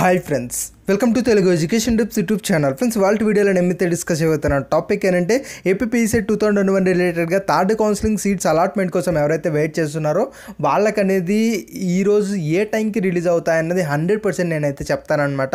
Hi friends, welcome to Telugu education tips YouTube channel friends వాళ్ళ వీడియోలో నెమ్మితే డిస్కస్ అయిపోతున్న టాపిక్ ఏంటంటే APPC two thousand twenty one రిలేటెడ్గా థర్డ్ కౌన్సిలింగ్ సీట్స్ అలాట్మెంట్ కోసం ఎవరైతే వెయిట్ చేస్తున్నారో వాళ్ళకనేది ఈరోజు ఏ టైంకి రిలీజ్ అవుతాయన్నది హండ్రెడ్ పర్సెంట్ నేనైతే చెప్తానమాట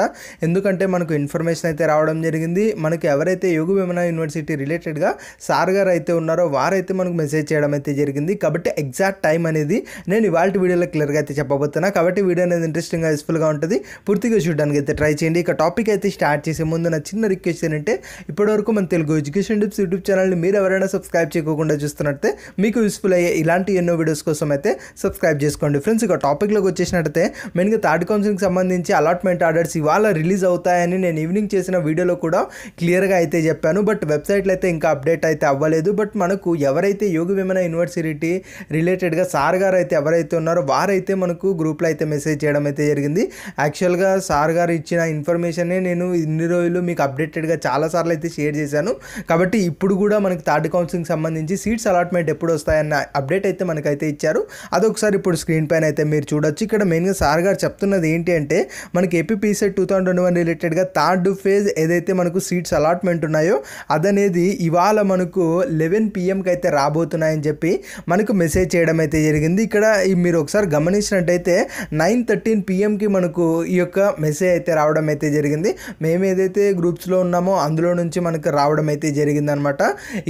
ఎందుకంటే మనకు ఇన్ఫర్మేషన్ అయితే రావడం జరిగింది మనకు ఎవరైతే యోగి విమన యూనివర్సిటీ రిలేటెడ్గా సార్ గారు అయితే ఉన్నారో వారైతే మనకు మెసేజ్ చేయడం అయితే జరిగింది కాబట్టి ఎగ్జాక్ట్ టైం అనేది నేను ఇవాళ వీడియోలో క్లియర్గా అయితే చెప్పబోతున్నా కాబట్టి వీడియో అనేది ఇంట్రెస్టింగ్గా యూస్ఫుల్గా ఉంటుంది పూర్తిగా చూడడానికి అయితే ట్రై చేయండి ఇక టాపిక్ అయితే స్టార్ట్ చేసే ముందు నా చిన్న రిక్వెస్ట్ ఏంటంటే ఇప్పటివరకు మన తెలుగు ఎడ్యుకేషన్ టిప్స్ యూట్యూబ్ ఛానల్ని మీరు ఎవరైనా సబ్స్క్రైబ్ చేయకుండా చూస్తున్నట్టే మీకు యూస్ఫుల్ అయ్యే ఇలాంటి ఎన్నో వీడియోస్ కోసం అయితే సబ్స్క్రైబ్ చేసుకోండి ఫ్రెండ్స్ ఇక టాపిక్లోకి వచ్చేసినట్టయితే మెయిన్గా థర్డ్ కౌన్సిలింగ్కి సంబంధించి అలాట్మెంట్ ఆర్డర్స్ ఇవాళ రిలీజ్ అవుతాయని నేను ఈవినింగ్ చేసిన వీడియోలో కూడా క్లియర్గా అయితే చెప్పాను బట్ వెబ్సైట్లో అయితే ఇంకా అప్డేట్ అయితే అవ్వలేదు బట్ మనకు ఎవరైతే యోగ విమన యూనివర్సిటీ రిలేటెడ్గా సార్ గారు అయితే ఎవరైతే ఉన్నారో వారైతే మనకు గ్రూప్లో అయితే మెసేజ్ చేయడం అయితే జరిగింది యాక్చువల్గా సార్ గారు ఇచ్చిన ఇన్ఫర్మేషనే నేను ఇన్ని రోజులు మీకు అప్డేటెడ్గా చాలాసార్లు అయితే షేర్ చేశాను కాబట్టి ఇప్పుడు కూడా మనకు థర్డ్ కౌన్సిలింగ్ సంబంధించి సీట్స్ అలాట్మెంట్ ఎప్పుడు వస్తాయన్న అప్డేట్ అయితే మనకైతే ఇచ్చారు అదొకసారి ఇప్పుడు స్క్రీన్ పైన అయితే మీరు చూడొచ్చు ఇక్కడ మెయిన్గా సార్ గారు చెప్తున్నది ఏంటి అంటే మనకి AP PECET two thousand twenty one రిలేటెడ్గా థర్డ్ ఫేజ్ ఏదైతే మనకు సీట్స్ అలాట్మెంట్ ఉన్నాయో అదనేది ఇవాళ మనకు లెవెన్ పిఎంకి అయితే రాబోతున్నాయని చెప్పి మనకు మెసేజ్ చేయడం అయితే జరిగింది ఇక్కడ మీరు ఒకసారి గమనించినట్టయితే నైన్ థర్టీన్ పిఎంకి మనకు ఈ యొక్క మెసేజ్ అయితే రావడం రావడం అయితే జరిగింది మేము ఏదైతే గ్రూప్స్లో ఉన్నామో అందులో నుంచి మనకు రావడం అయితే జరిగిందనమాట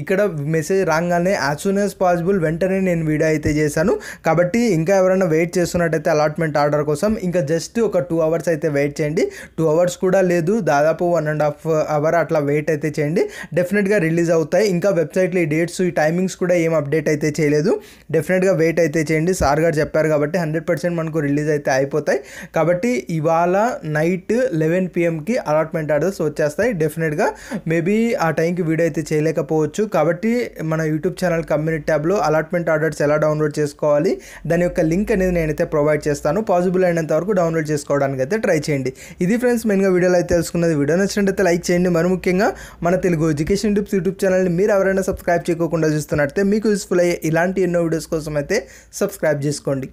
ఇక్కడ మెసేజ్ రాగానే యాజ్ సూన్ యాజ్ పాసిబుల్ వెంటనే నేను వీడియో అయితే చేశాను కాబట్టి ఇంకా ఎవరైనా వెయిట్ చేస్తున్నట్టయితే అలాట్మెంట్ ఆర్డర్ కోసం ఇంకా జస్ట్ ఒక టూ అవర్స్ అయితే వెయిట్ చేయండి టూ అవర్స్ కూడా లేదు దాదాపు వన్ అండ్ హాఫ్ అవర్ అట్లా వెయిట్ అయితే చేయండి డెఫినెట్గా రిలీజ్ అవుతాయి ఇంకా వెబ్సైట్లో ఈ డేట్స్ ఈ టైమింగ్స్ కూడా ఏం అప్డేట్ అయితే చేయలేదు డెఫినెట్గా వెయిట్ అయితే చేయండి సార్ గారు చెప్పారు కాబట్టి హండ్రెడ్ పర్సెంట్ మనకు రిలీజ్ అయితే అయిపోతాయి కాబట్టి ఇవాళ నైట్ లెవెన్ పిఎంకి అలాట్మెంట్ ఆర్డర్స్ వచ్చేస్తాయి డెఫినెట్గా మేబీ ఆ టైంకి వీడియో అయితే చేయలేకపోవచ్చు కాబట్టి మన యూట్యూబ్ ఛానల్ కమ్యూనిటీ ట్యాబ్లో అలాట్మెంట్ ఆర్డర్స్ ఎలా డౌన్లోడ్ చేసుకోవాలి దాని యొక్క లింక్ అనేది నేనైతే ప్రొవైడ్ చేస్తాను పాసిబుల్ అయినంత వరకు డౌన్లోడ్ చేసుకోవడానికి అయితే ట్రై చేయండి ఇది ఫ్రెండ్స్ మెయిన్గా వీడియోలో అయితే తెలుసుకున్నది వీడియో నచ్చినట్టయితే లైక్ చేయండి మరి ముఖ్యంగా మన తెలుగు ఎడ్యుకేషన్ టిప్స్ యూట్యూబ్ ఛానల్ని మీరు ఎవరైనా సబ్స్క్రైబ్ చేయకుండా చూస్తున్నట్టే మీకు యూస్ఫుల్ అయ్యే ఇలాంటి ఎన్నో వీడియోస్ కోసం అయితే సబ్స్క్రైబ్ చేసుకోండి